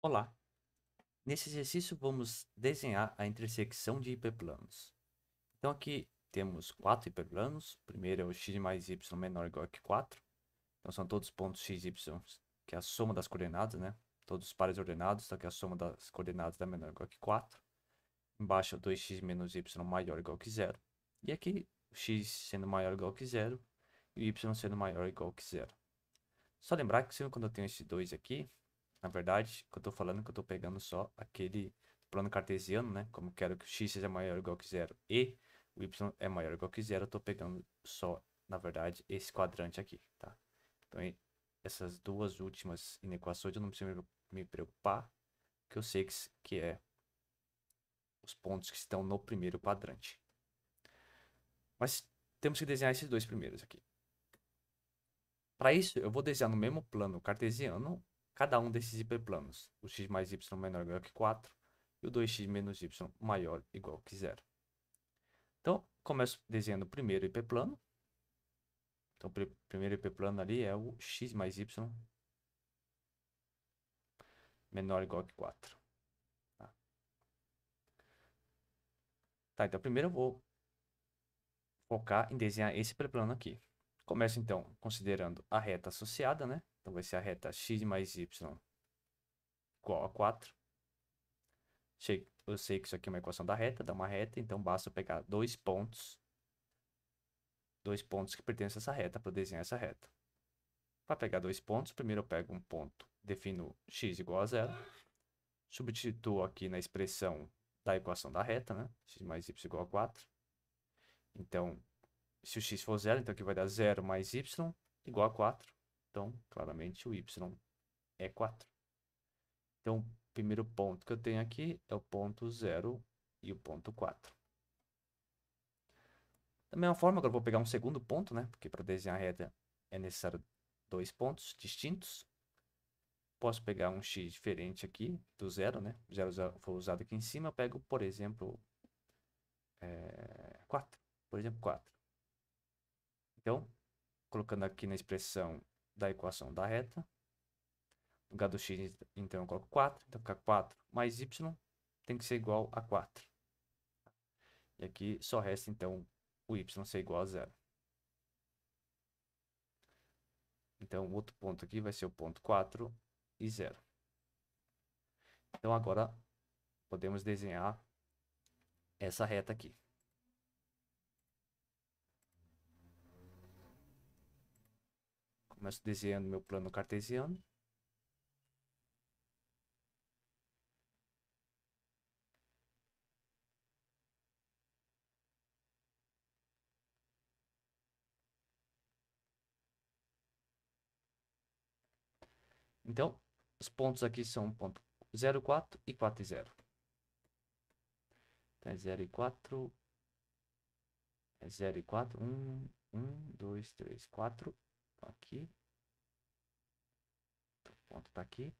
Olá! Nesse exercício vamos desenhar a intersecção de hiperplanos. Então aqui temos quatro hiperplanos. O primeiro é o x mais y menor ou igual que 4. Então são todos os pontos x e y, que é a soma das coordenadas, né? Todos os pares ordenados, só que é a soma das coordenadas da é menor ou igual que 4. Embaixo é 2x menos y maior ou igual que zero. E aqui o x sendo maior ou igual que zero e o y sendo maior ou igual que zero. Só lembrar que quando eu tenho esses dois aqui, na verdade, o que eu estou falando é que eu estou pegando só aquele plano cartesiano, né? Como quero que o x seja maior ou igual que zero e o y é maior ou igual que zero, eu estou pegando só, na verdade, esse quadrante aqui, tá? Então, essas duas últimas inequações eu não preciso me preocupar, que eu sei que, que é os pontos que estão no primeiro quadrante. Mas temos que desenhar esses dois primeiros aqui. Para isso, eu vou desenhar no mesmo plano cartesiano cada um desses hiperplanos. O x mais y menor ou igual que 4 e o 2x menos y maior ou igual que zero. Então, começo desenhando o primeiro hiperplano. Então, o primeiro hiperplano ali é o x mais y menor ou igual que 4. Tá, tá então primeiro eu vou focar em desenhar esse hiperplano aqui. Começo, então, considerando a reta associada, né? Então vai ser a reta x mais y igual a 4. Eu sei que isso aqui é uma equação da reta, dá uma reta, então basta pegar dois pontos. Dois pontos que pertencem a essa reta para desenhar essa reta. Para pegar dois pontos, primeiro eu pego um ponto, defino x igual a zero. Substituo aqui na expressão da equação da reta, né? x mais y igual a 4. Então, se o x for zero, então aqui vai dar zero mais y igual a 4. Então, claramente o y é 4. Então, o primeiro ponto que eu tenho aqui é o ponto 0 e o ponto 4. Da mesma forma, agora eu vou pegar um segundo ponto, né? Porque para desenhar a reta é necessário dois pontos distintos. Posso pegar um x diferente aqui do zero, né? Zero, zero foi usado aqui em cima. Eu pego, por exemplo, é, eh, 4. Por exemplo, 4. Então, colocando aqui na expressão da equação da reta. No lugar do x, então eu coloco 4. Então fica 4 mais y tem que ser igual a 4. E aqui só resta, então, o y ser igual a zero. Então, o outro ponto aqui vai ser o ponto 4 e 0. Então, agora podemos desenhar essa reta aqui. Começo desenhando meu plano cartesiano. Então, os pontos aqui são ponto e quatro e 0. Então, é 0 e 4. É 0 e 4. 1, 1, 2, 3, 4 aqui. O ponto está aqui.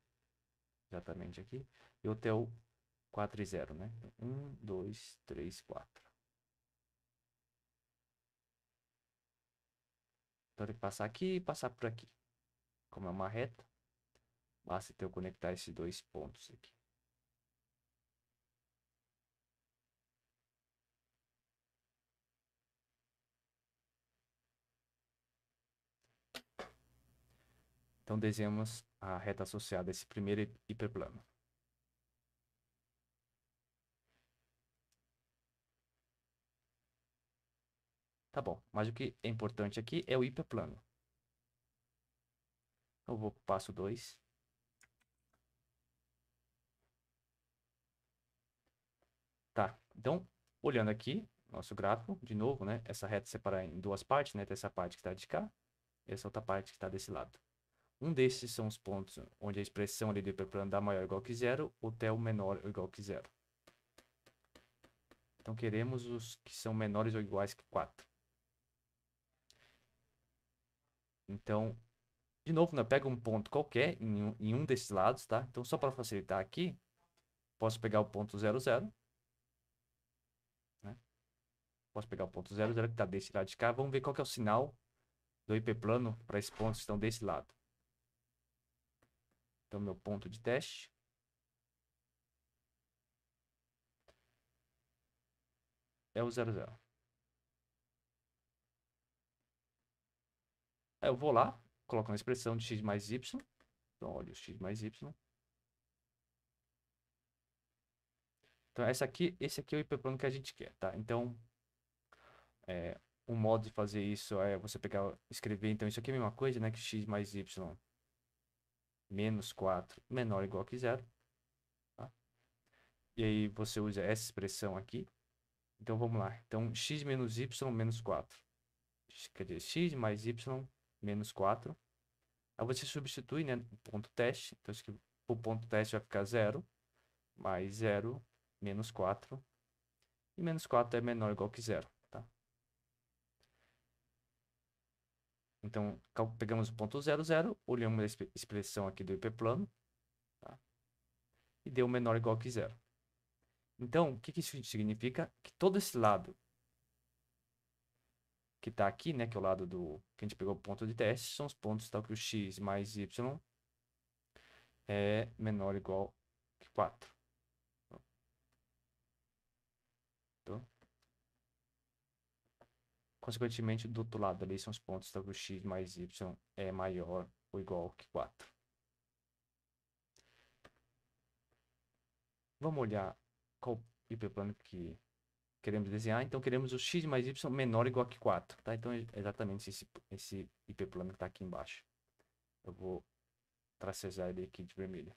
Exatamente aqui. E o teu 4 e 0, né? 1, 2, 3, 4. Então tem que passar aqui e passar por aqui. Como é uma reta, basta então eu conectar esses dois pontos aqui. Então desenhamos a reta associada a esse primeiro hiperplano. Tá bom, mas o que é importante aqui é o hiperplano. Então, eu vou para o passo 2. Tá, então, olhando aqui, nosso gráfico, de novo, né? Essa reta separa em duas partes, né? Tem essa parte que está de cá e essa outra parte que está desse lado. Um desses são os pontos onde a expressão ali do hiperplano maior ou igual que zero, ou o menor ou igual que zero. Então queremos os que são menores ou iguais que 4. Então, de novo, né, pega um ponto qualquer em um, em um desses lados, tá? Então, só para facilitar aqui, posso pegar o ponto 0, 0. Né? Posso pegar o ponto 0, 0 que está desse lado de cá. Vamos ver qual é o sinal do hiperplano para esses pontos que estão desse lado. Então, meu ponto de teste. É o 00. É, eu vou lá, coloco na expressão de x mais y. Então, olha, x mais y. Então, essa aqui, esse aqui é o hiperplano que a gente quer, tá? Então, é, um modo de fazer isso é você pegar, escrever, então, isso aqui é a mesma coisa, né? Que x mais y menos 4 menor ou igual que zero. Tá? E aí você usa essa expressão aqui. Então vamos lá. Então x menos y menos 4. Quer dizer, x mais y menos 4. Aí você substitui né, o ponto teste. Então o ponto teste vai ficar zero mais zero menos 4. E menos 4 é menor ou igual que zero. Então, pegamos o ponto 00, olhamos a expressão aqui do IP plano, tá? e deu menor ou igual que zero. Então, o que, que isso significa? Que todo esse lado que está aqui, né, que é o lado do que a gente pegou o ponto de teste, são os pontos tal que o x mais y é menor ou igual que 4. Consequentemente, do outro lado ali são os pontos W x mais y é maior ou igual que 4. Vamos olhar qual hiperplano que queremos desenhar. Então, queremos o x mais y menor ou igual que 4. Tá? Então, é exatamente esse, esse hiperplano que está aqui embaixo. Eu vou tracezar ele aqui de vermelho.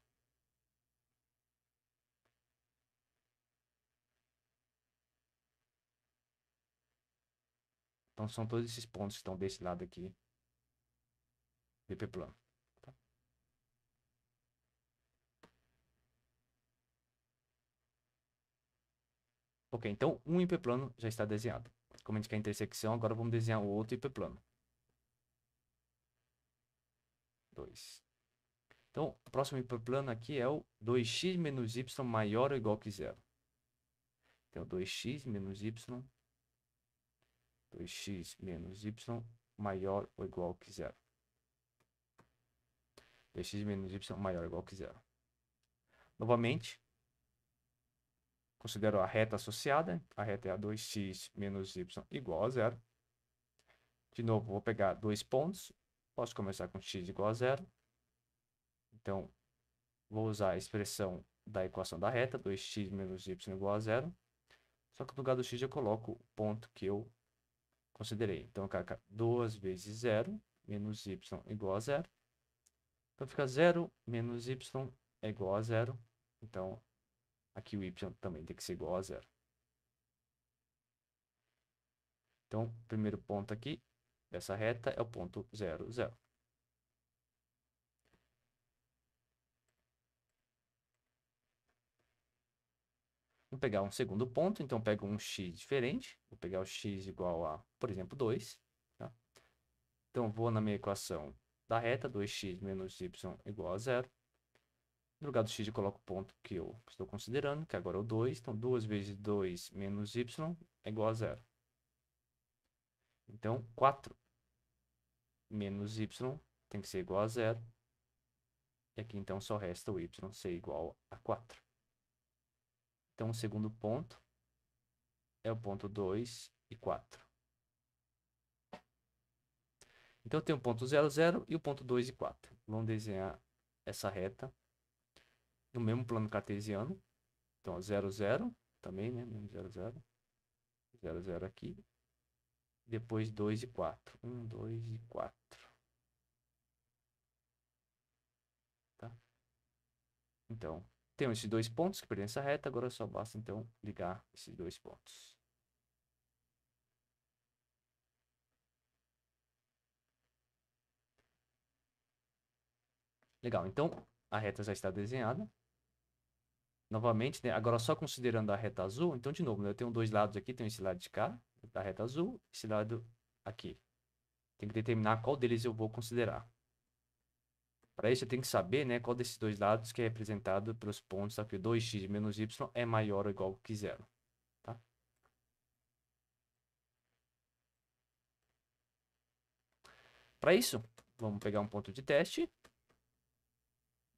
Então são todos esses pontos que estão desse lado aqui. VP plano. Tá? Ok, então um IP plano já está desenhado. Como a gente quer a intersecção, agora vamos desenhar o outro IP plano. 2. Então, o próximo plano aqui é o 2x menos y maior ou igual que zero. Então, 2x menos y 2x menos y maior ou igual que zero. 2x menos y maior ou igual que zero. Novamente, considero a reta associada. A reta é a 2x menos y igual a zero. De novo, vou pegar dois pontos. Posso começar com x igual a zero. Então, vou usar a expressão da equação da reta, 2x menos y igual a zero. Só que no lugar do x eu coloco o ponto que eu Considerei. Então, eu KK, 2 vezes 0 menos y igual a zero. Então, fica 0 menos y é igual a zero. Então, aqui o y também tem que ser igual a zero. Então, o primeiro ponto aqui dessa reta é o ponto 0, 0. Vou pegar um segundo ponto, então pego um x diferente. Vou pegar o x igual a, por exemplo, 2. Tá? Então vou na minha equação da reta, 2x menos y igual a zero. No lugar do x eu coloco o ponto que eu estou considerando, que agora é o 2. Então 2 vezes 2 menos y é igual a zero. Então 4 menos y tem que ser igual a zero. E aqui então só resta o y ser igual a 4. Então, o segundo ponto é o ponto 2 e 4. Então, eu tenho o ponto 0, 0 e o ponto 2 e 4. Vamos desenhar essa reta no mesmo plano cartesiano. Então, 0, 0 também, né? Mesmo 0, 0. 0, 0 aqui. Depois 2 e 4. 1, 2 e 4. Tá? Então, tenho esses dois pontos que pertencem à reta, agora só basta então ligar esses dois pontos. Legal, então a reta já está desenhada. Novamente, né? agora só considerando a reta azul, então de novo, né? eu tenho dois lados aqui, tenho esse lado de cá, da reta azul, esse lado aqui. Tem que determinar qual deles eu vou considerar. Para isso, eu tenho que saber né, qual desses dois lados que é representado pelos pontos aqui. Tá? 2x menos y é maior ou igual que zero. Tá? Para isso, vamos pegar um ponto de teste.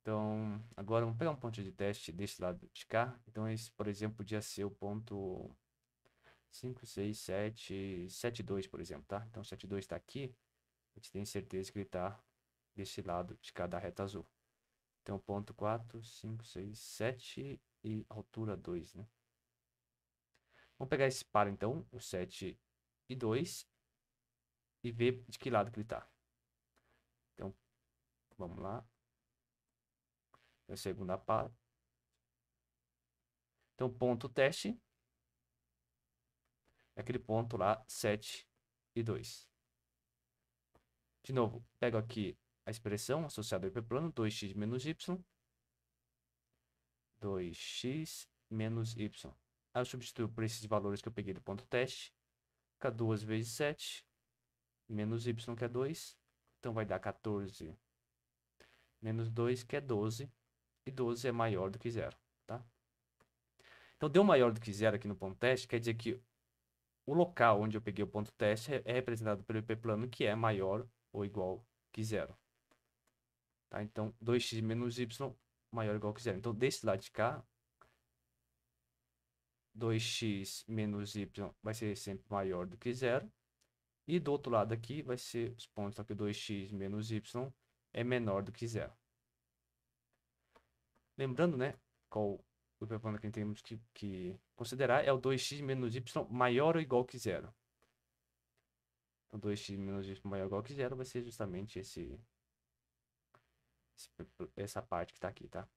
Então, agora vamos pegar um ponto de teste desse lado de cá. Então, esse, por exemplo, podia ser o ponto 5, 6, 7, 7, 2, por exemplo, tá? Então, 7, 2 está aqui. A gente tem certeza que ele está desse lado de cada reta azul. Então, ponto 4, 5, 6, 7 e altura 2, né? Vamos pegar esse par, então, o 7 e 2, e ver de que lado que ele está. Então, vamos lá. É a segunda par. Então, ponto teste é aquele ponto lá, 7 e 2. De novo, pego aqui a expressão associada ao hiperplano 2x menos y. 2x menos y. Aí eu substituo por esses valores que eu peguei do ponto teste. Fica 2 vezes 7 menos y, que é 2. Então vai dar 14 menos 2, que é 12. E 12 é maior do que zero, tá? Então, deu maior do que zero aqui no ponto teste, quer dizer que o local onde eu peguei o ponto teste é representado pelo IP plano que é maior ou igual que zero. Tá? Então, 2x menos y maior ou igual que zero. Então, desse lado de cá, 2x menos y vai ser sempre maior do que zero. E do outro lado aqui vai ser os pontos aqui 2x menos y é menor do que zero. Lembrando, né, qual o problema que temos que, que considerar é o 2x menos y maior ou igual que zero. Então, 2x menos y maior ou igual que zero vai ser justamente esse essa parte que tá aqui, tá?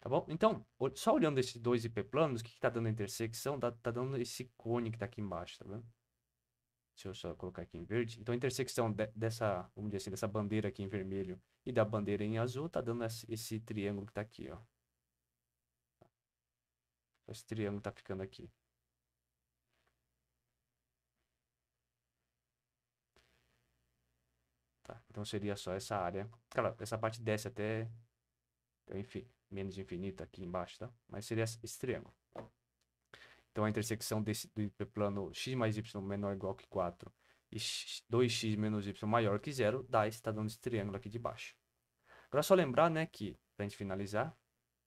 Tá bom? Então, só olhando esses dois IP planos, o que, que tá dando a intersecção? Tá, tá dando esse cone que tá aqui embaixo, tá vendo? Deixa eu só colocar aqui em verde. Então, a intersecção de, dessa, vamos dizer assim, dessa bandeira aqui em vermelho e da bandeira em azul tá dando esse, esse triângulo que tá aqui, ó. Esse triângulo tá ficando aqui. Então seria só essa área. essa parte desce até. Enfim, então, menos infinito aqui embaixo, tá? Mas seria esse triângulo. Então a intersecção desse do plano x mais y menor ou igual que 4 e 2x menos y maior que zero dá esse, tá dando esse triângulo aqui de baixo. Agora só lembrar, né, que, pra gente finalizar,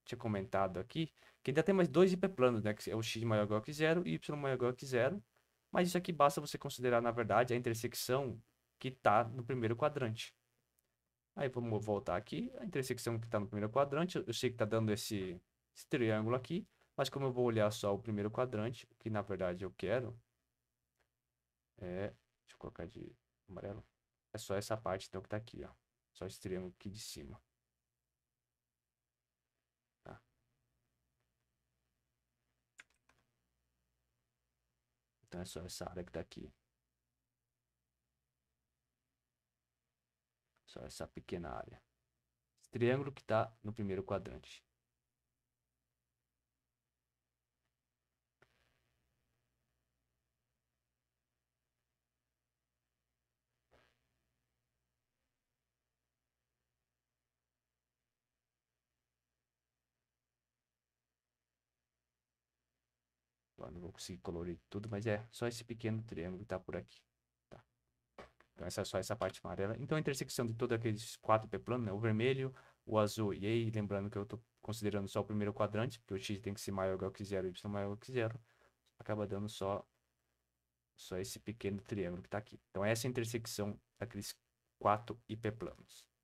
tinha comentado aqui, que ainda tem mais dois hiperplanos, né, que é o x maior ou igual que zero e y maior ou igual que zero, mas isso aqui basta você considerar, na verdade, a intersecção que está no primeiro quadrante. Aí vamos voltar aqui, a intersecção que está no primeiro quadrante, eu sei que está dando esse, esse triângulo aqui, mas como eu vou olhar só o primeiro quadrante, que na verdade eu quero, é, deixa eu colocar de amarelo, é só essa parte então que está aqui, ó, só esse triângulo aqui de cima. Tá. Então é só essa área que está aqui. Só essa pequena área. Esse triângulo que está no primeiro quadrante. não vou conseguir colorir tudo, mas é só esse pequeno triângulo que está por aqui. Então essa é só essa parte amarela. Então a intersecção de todos aqueles quatro P-planos, né? o vermelho, o azul e aí, lembrando que eu estou considerando só o primeiro quadrante, porque o x tem que ser maior ou igual que zero, y maior ou igual que zero, acaba dando só só esse pequeno triângulo que está aqui. Então essa é a intersecção daqueles quatro IP planos.